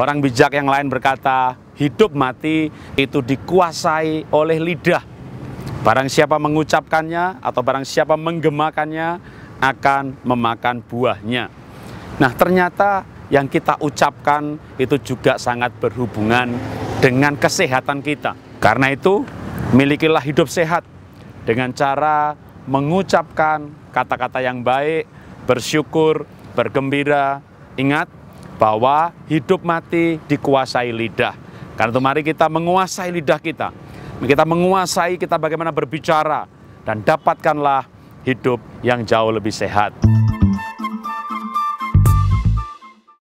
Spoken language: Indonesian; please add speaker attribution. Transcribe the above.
Speaker 1: Orang bijak yang lain berkata, hidup mati itu dikuasai oleh lidah. Barang siapa mengucapkannya atau barang siapa menggemakannya akan memakan buahnya. Nah, ternyata yang kita ucapkan itu juga sangat berhubungan dengan kesehatan kita. Karena itu, milikilah hidup sehat dengan cara mengucapkan kata-kata yang baik, bersyukur, bergembira. Ingat, bahwa hidup mati dikuasai lidah. Karena itu mari kita menguasai lidah kita. Kita menguasai kita bagaimana berbicara dan dapatkanlah hidup yang jauh lebih sehat.